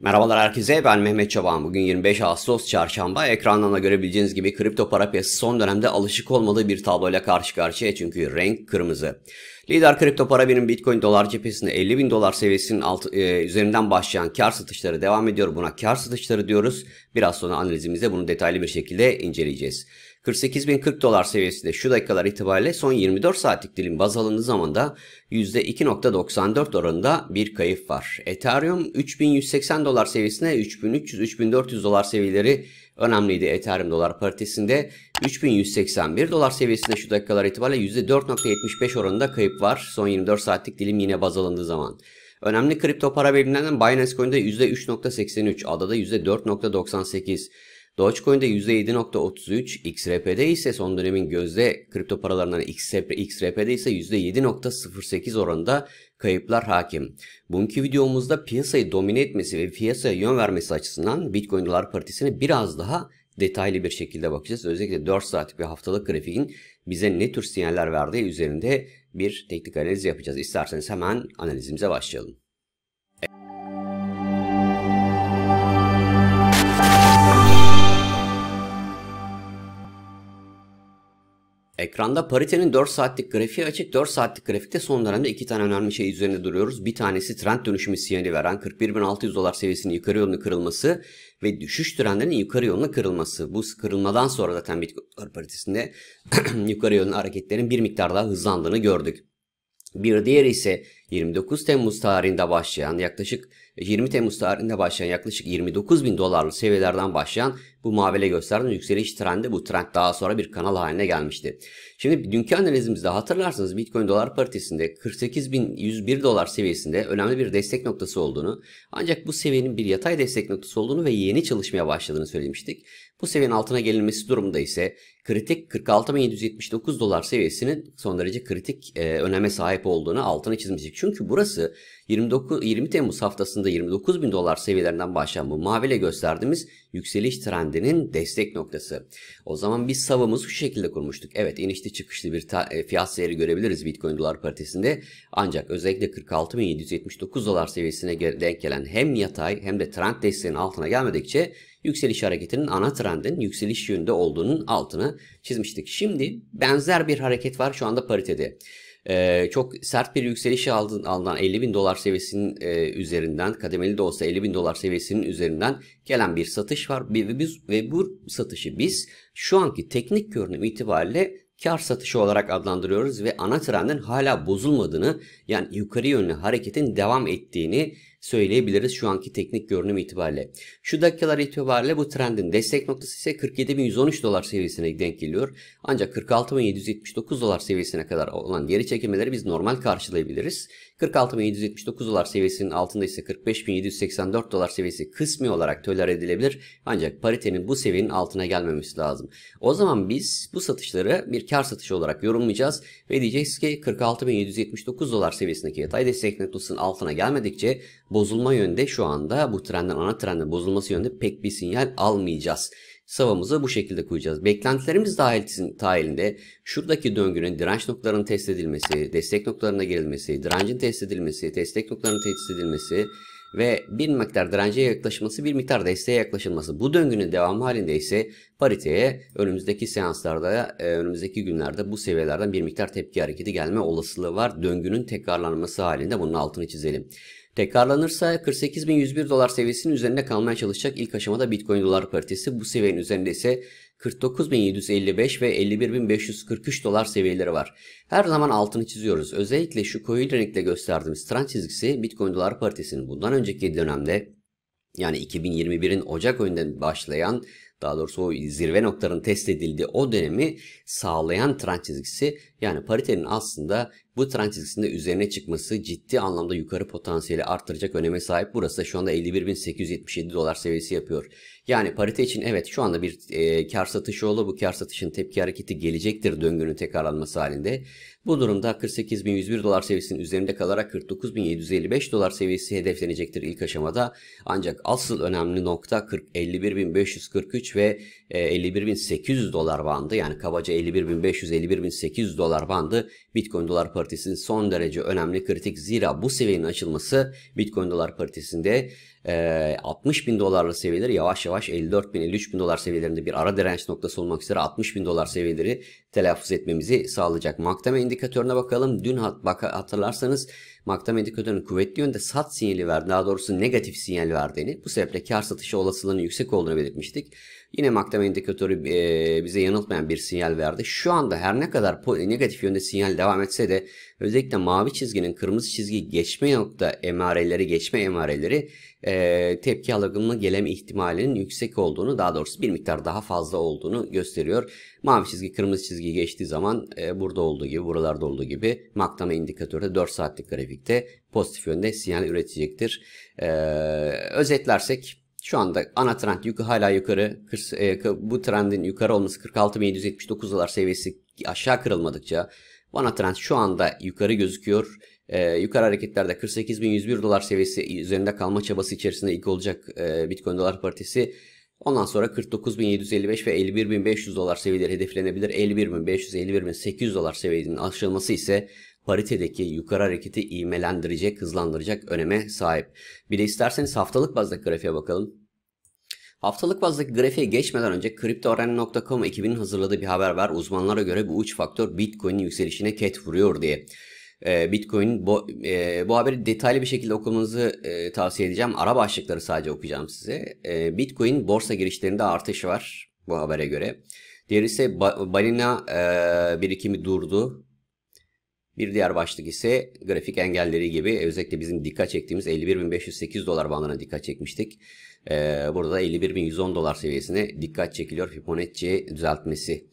Merhabalar herkese ben Mehmet Çoban Bugün 25 Ağustos çarşamba. Ekrandan da görebileceğiniz gibi kripto para piyasası son dönemde alışık olmadığı bir tabloyla karşı karşıya çünkü renk kırmızı. Lider kripto para birim Bitcoin dolar cephesinde 50 bin dolar seviyesinin alt, e, üzerinden başlayan kar satışları devam ediyor. Buna kar satışları diyoruz. Biraz sonra analizimizde bunu detaylı bir şekilde inceleyeceğiz. 48.040 dolar seviyesinde şu dakikalar itibariyle son 24 saatlik dilim baz alındığı zaman da %2.94 oranında bir kayıp var. Ethereum 3180 dolar seviyesine 3300-3400 dolar seviyeleri önemliydi Ethereum dolar paritesinde. 3181 dolar seviyesinde şu dakikalar itibariyle %4.75 oranında kayıp var. Son 24 saatlik dilim yine baz alındığı zaman. Önemli kripto para birimlerinden Binance Coin'de %3.83, ADA'da %4.98, Dogecoin'de %7.33, XRP'de ise son dönemin gözde kripto paralarından XRP, XRP'de ise %7.08 oranında kayıplar hakim. Bugünkü videomuzda piyasayı domine etmesi ve piyasaya yön vermesi açısından Bitcoin Dolar Partisi'ne biraz daha detaylı bir şekilde bakacağız. Özellikle 4 saatlik bir haftalık grafiğin bize ne tür sinyaller verdiği üzerinde bir teknik analiz yapacağız. İsterseniz hemen analizimize başlayalım. Ekranda paritenin 4 saatlik grafiği açık. 4 saatlik grafikte son dönemde iki tane önemli şey üzerinde duruyoruz. Bir tanesi trend dönüşümü sinyali veren 41.600 dolar seviyesinin yukarı yolunu kırılması ve düşüş trendinin yukarı yoluna kırılması. Bu kırılmadan sonra zaten Bitcoin paritesinde yukarı yönlü hareketlerin bir miktar daha hızlandığını gördük. Bir diğeri ise 29 Temmuz tarihinde başlayan yaklaşık 20 Temmuz tarihinde başlayan yaklaşık 29 bin dolarlık seviyelerden başlayan bu muhabele gösteren yükseliş trendi bu trend daha sonra bir kanal haline gelmişti. Şimdi dünkü analizimizde hatırlarsınız Bitcoin dolar paritesinde 48.101 dolar seviyesinde önemli bir destek noktası olduğunu ancak bu seviyenin bir yatay destek noktası olduğunu ve yeni çalışmaya başladığını söylemiştik. Bu seviyenin altına gelinmesi durumunda ise kritik 46.779 dolar seviyesinin son derece kritik e, öneme sahip olduğunu altına çizmiştik. Çünkü burası 29, 20 Temmuz haftasında 29 bin dolar seviyelerinden başlayan bu maviyle gösterdiğimiz yükseliş trendinin destek noktası. O zaman biz savımız şu şekilde kurmuştuk. Evet inişli çıkışlı bir e, fiyat seyri görebiliriz Bitcoin dolar paritesinde. Ancak özellikle 46.779 dolar seviyesine denk gelen hem yatay hem de trend desteğinin altına gelmedikçe yükseliş hareketinin ana trendin yükseliş yönünde olduğunun altını çizmiştik. Şimdi benzer bir hareket var şu anda paritede e, çok sert bir yükseliş aldın, alınan 50 bin dolar seviyesinin e, üzerinden kademeli de olsa 50 bin dolar seviyesinin üzerinden gelen bir satış var ve, biz, ve bu satışı biz şu anki teknik görünüm itibariyle kar satışı olarak adlandırıyoruz ve ana trendin hala bozulmadığını yani yukarı yönlü hareketin devam ettiğini söyleyebiliriz şu anki teknik görünüm itibariyle. Şu dakikalar itibariyle bu trendin destek noktası ise 47.113 dolar seviyesine denk geliyor. Ancak 46.779 dolar seviyesine kadar olan geri çekimleri biz normal karşılayabiliriz. 46.779 dolar seviyesinin altında ise 45.784 dolar seviyesi kısmi olarak töler edilebilir. Ancak paritenin bu seviyenin altına gelmemesi lazım. O zaman biz bu satışları bir kar satışı olarak yorumlayacağız ve diyeceğiz ki 46.779 dolar seviyesindeki yatay destek noktasının altına gelmedikçe bozulma yönde şu anda bu trenden ana trenden bozulması yönde pek bir sinyal almayacağız. Savamızı bu şekilde koyacağız. Beklentilerimiz dahil, dahilinde şuradaki döngünün direnç noktalarının test edilmesi, destek noktalarına gerilmesi, direncin test edilmesi, destek noktalarının test edilmesi ve bir miktar dirence yaklaşması, bir miktar desteğe yaklaşılması. Bu döngünün devamı halinde ise pariteye önümüzdeki seanslarda, e, önümüzdeki günlerde bu seviyelerden bir miktar tepki hareketi gelme olasılığı var. Döngünün tekrarlanması halinde bunun altını çizelim. Tekrarlanırsa 48.101 dolar seviyesinin üzerinde kalmaya çalışacak ilk aşamada Bitcoin dolar paritesi bu seviyenin üzerinde ise 49.755 ve 51.543 dolar seviyeleri var. Her zaman altını çiziyoruz. Özellikle şu koyu renkle gösterdiğimiz trend çizgisi Bitcoin dolar paritesinin bundan önceki dönemde yani 2021'in Ocak ayından başlayan daha doğrusu o zirve noktaların test edildiği o dönemi sağlayan trend çizgisi yani paritenin aslında bu trend çizgisinde üzerine çıkması ciddi anlamda yukarı potansiyeli arttıracak öneme sahip. Burası da şu anda 51.877 dolar seviyesi yapıyor. Yani parite için evet şu anda bir e, kar satışı oldu. Bu kar satışın tepki hareketi gelecektir döngünün tekrarlanması halinde. Bu durumda 48.101 dolar seviyesinin üzerinde kalarak 49.755 dolar seviyesi hedeflenecektir ilk aşamada. Ancak asıl önemli nokta 51.543 ve e, 51.800 dolar bandı. Yani kabaca 51.500-51.800 dolar dolar bandı Bitcoin dolar paritesinin son derece önemli kritik zira bu seviyenin açılması Bitcoin dolar paritesinde 60 bin dolarlı seviyeleri yavaş yavaş 54 bin 53 bin dolar seviyelerinde bir ara direnç noktası olmak üzere 60 bin dolar seviyeleri telaffuz etmemizi sağlayacak. Maktame indikatörüne bakalım. Dün hat, bak, hatırlarsanız Maktame indikatörünün kuvvetli yönde sat sinyali verdi. Daha doğrusu negatif sinyal verdiğini bu sebeple kar satışı olasılığının yüksek olduğunu belirtmiştik. Yine maktama indikatörü bize yanıltmayan bir sinyal verdi. Şu anda her ne kadar negatif yönde sinyal devam etse de özellikle mavi çizginin kırmızı çizgi geçme nokta emareleri geçme emareleri tepki algınlığı geleme ihtimalinin yüksek olduğunu daha doğrusu bir miktar daha fazla olduğunu gösteriyor. Mavi çizgi kırmızı çizgi geçtiği zaman burada olduğu gibi buralarda olduğu gibi maktama indikatörü de 4 saatlik grafikte pozitif yönde sinyal üretecektir. özetlersek şu anda ana trend yukarı hala yukarı. E, bu trendin yukarı olması 46.779 dolar seviyesi aşağı kırılmadıkça ana trend şu anda yukarı gözüküyor. E, yukarı hareketlerde 48.101 dolar seviyesi üzerinde kalma çabası içerisinde ilk olacak e, Bitcoin dolar partisi. Ondan sonra 49.755 ve 51.500 dolar seviyeleri hedeflenebilir. 51.500, 51.800 dolar seviyenin aşılması ise paritedeki yukarı hareketi ivmelendirecek, hızlandıracak öneme sahip. Bir de isterseniz haftalık bazda grafiğe bakalım. Haftalık bazdaki grafiğe geçmeden önce CryptoArena.com ekibinin hazırladığı bir haber var. Uzmanlara göre bu uç faktör Bitcoin'in yükselişine ket vuruyor diye. Ee, Bitcoin bu, e, bu haberi detaylı bir şekilde okumanızı e, tavsiye edeceğim. Ara başlıkları sadece okuyacağım size. Ee, Bitcoin borsa girişlerinde artış var bu habere göre. Diğeri ise balina e, birikimi durdu. Bir diğer başlık ise grafik engelleri gibi özellikle bizim dikkat çektiğimiz 51.508 dolar bandına dikkat çekmiştik. Ee, burada 51.110 dolar seviyesine dikkat çekiliyor Fibonacci düzeltmesi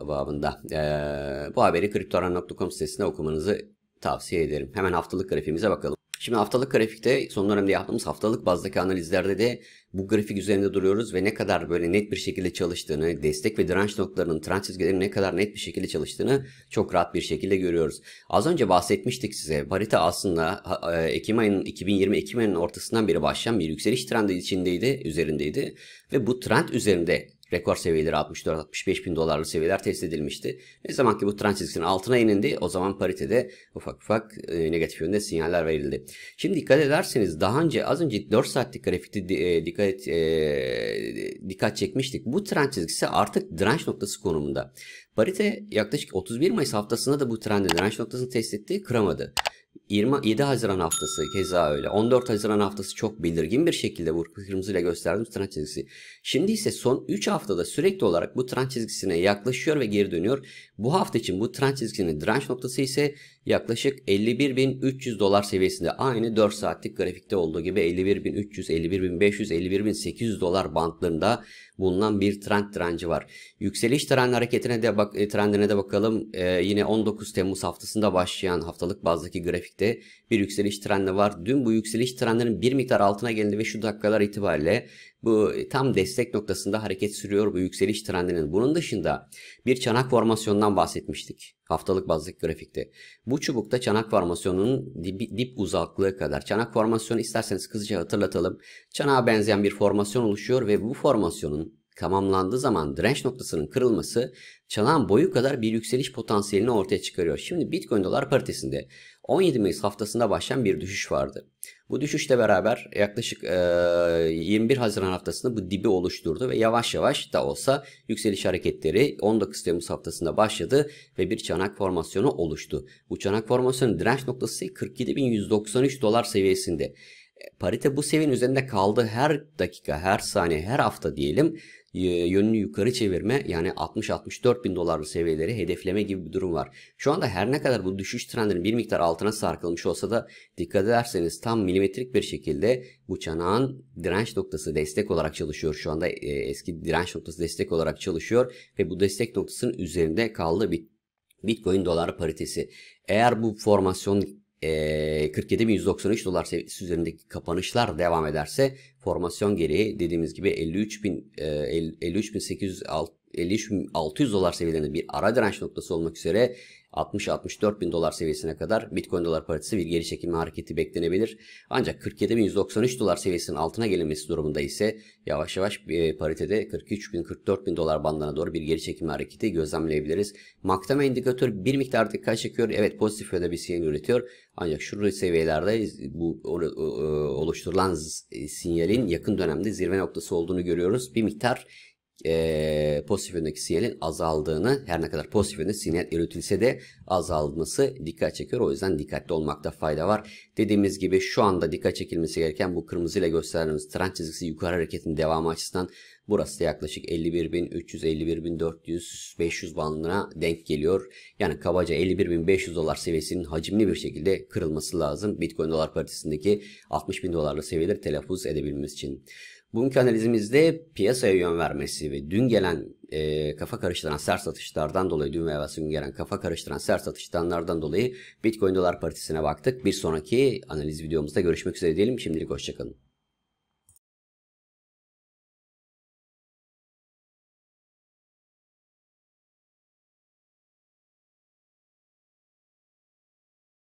babında. Ee, bu haberi kriptoran.com sitesinde okumanızı tavsiye ederim. Hemen haftalık grafimize bakalım. Şimdi haftalık grafikte son dönemde yaptığımız haftalık bazdaki analizlerde de bu grafik üzerinde duruyoruz ve ne kadar böyle net bir şekilde çalıştığını, destek ve direnç noktalarının, trend çizgilerinin ne kadar net bir şekilde çalıştığını çok rahat bir şekilde görüyoruz. Az önce bahsetmiştik size. Parite aslında e, Ekim ayının 2020 Ekim ayının ortasından beri başlayan bir yükseliş trendi içindeydi, üzerindeydi ve bu trend üzerinde rekor seviyeleri 64-65 bin dolarlı seviyeler test edilmişti. Ne zaman ki bu trend çizgisinin altına inindi o zaman paritede ufak ufak e, negatif yönde sinyaller verildi. Şimdi dikkat ederseniz daha önce az önce 4 saatlik grafikte e, dikkat e, dikkat çekmiştik. Bu trend çizgisi artık direnç noktası konumunda. Parite yaklaşık 31 Mayıs haftasında da bu trendi direnç noktasını test etti, kıramadı. 27 Haziran haftası keza öyle. 14 Haziran haftası çok belirgin bir şekilde bu kırmızı ile gösterdiğimiz trend çizgisi. Şimdi ise son 3 haftada sürekli olarak bu trend çizgisine yaklaşıyor ve geri dönüyor. Bu hafta için bu trend çizgisinin direnç noktası ise yaklaşık 51.300 dolar seviyesinde. Aynı 4 saatlik grafikte olduğu gibi 51.300, 51.500, 51.800 dolar bantlarında bulunan bir trend direnci var. Yükseliş trend hareketine de bak, e, trendine de bakalım. Ee, yine 19 Temmuz haftasında başlayan haftalık bazdaki grafik gerçekleşti. Bir yükseliş trendi var. Dün bu yükseliş trendinin bir miktar altına geldi ve şu dakikalar itibariyle bu e, tam destek noktasında hareket sürüyor bu yükseliş trendinin. Bunun dışında bir çanak formasyondan bahsetmiştik haftalık bazlık grafikte. Bu çubukta çanak formasyonunun dip, dip uzaklığı kadar. Çanak formasyonu isterseniz kısaca hatırlatalım. Çanağa benzeyen bir formasyon oluşuyor ve bu formasyonun tamamlandığı zaman direnç noktasının kırılması çalan boyu kadar bir yükseliş potansiyelini ortaya çıkarıyor. Şimdi Bitcoin dolar paritesinde 17 Mayıs haftasında başlayan bir düşüş vardı. Bu düşüşle beraber yaklaşık e, 21 Haziran haftasında bu dibi oluşturdu ve yavaş yavaş da olsa yükseliş hareketleri 19 Temmuz haftasında başladı ve bir çanak formasyonu oluştu. Bu çanak formasyonun direnç noktası 47.193 dolar seviyesinde. Parite bu seviyenin üzerinde kaldı her dakika, her saniye, her hafta diyelim yönünü yukarı çevirme yani 60-64 bin dolarlı seviyeleri hedefleme gibi bir durum var. Şu anda her ne kadar bu düşüş trendinin bir miktar altına sarkılmış olsa da dikkat ederseniz tam milimetrik bir şekilde bu çanağın direnç noktası destek olarak çalışıyor. Şu anda e, eski direnç noktası destek olarak çalışıyor ve bu destek noktasının üzerinde kaldı bir Bitcoin dolar paritesi. Eğer bu formasyon 47.193 dolar seviyesi üzerindeki kapanışlar devam ederse formasyon gereği dediğimiz gibi 53.806 600 dolar seviyelerinde bir ara direnç noktası olmak üzere 60-64 bin dolar seviyesine kadar Bitcoin dolar paritesi bir geri çekilme hareketi beklenebilir. Ancak 47.193 dolar seviyesinin altına gelinmesi durumunda ise yavaş yavaş e, paritede 43.000-44 bin dolar bandına doğru bir geri çekilme hareketi gözlemleyebiliriz. Maktama indikatör bir miktar dikkat çekiyor. Evet pozitif yönde bir sinyal üretiyor. Ancak şu seviyelerde bu e, oluşturulan sinyalin yakın dönemde zirve noktası olduğunu görüyoruz. Bir miktar e, pozitif yöndeki sinyalin azaldığını her ne kadar pozitif yönde sinyal eritilse de azalması dikkat çekiyor. O yüzden dikkatli olmakta fayda var. Dediğimiz gibi şu anda dikkat çekilmesi gereken bu kırmızıyla gösterdiğimiz trend çizgisi yukarı hareketin devamı açısından burası da yaklaşık 51.300, 51.400, 500 bandına denk geliyor. Yani kabaca 51.500 dolar seviyesinin hacimli bir şekilde kırılması lazım. Bitcoin dolar paritesindeki 60.000 dolarlı seviyeleri telaffuz edebilmemiz için. Bugünkü analizimizde piyasaya yön vermesi ve dün gelen e, kafa karıştıran sert satışlardan dolayı dün ve evvelsi gelen kafa karıştıran sert satışlardan dolayı Bitcoin dolar paritesine baktık. Bir sonraki analiz videomuzda görüşmek üzere diyelim. Şimdilik hoşçakalın.